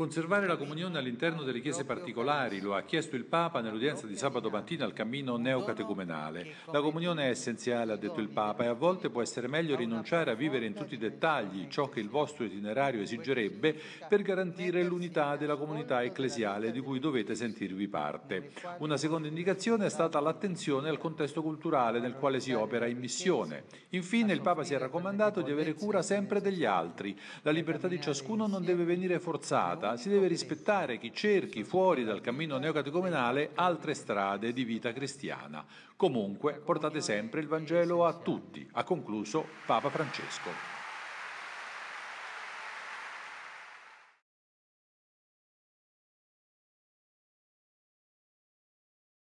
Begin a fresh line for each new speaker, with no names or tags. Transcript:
Conservare la comunione all'interno delle chiese particolari lo ha chiesto il Papa nell'udienza di sabato mattina al cammino neocatecumenale. La comunione è essenziale, ha detto il Papa, e a volte può essere meglio rinunciare a vivere in tutti i dettagli ciò che il vostro itinerario esigerebbe per garantire l'unità della comunità ecclesiale di cui dovete sentirvi parte. Una seconda indicazione è stata l'attenzione al contesto culturale nel quale si opera in missione. Infine il Papa si è raccomandato di avere cura sempre degli altri. La libertà di ciascuno non deve venire forzata si deve rispettare chi cerchi fuori dal cammino neocatecumenale altre strade di vita cristiana. Comunque portate sempre il Vangelo a tutti, ha concluso Papa Francesco.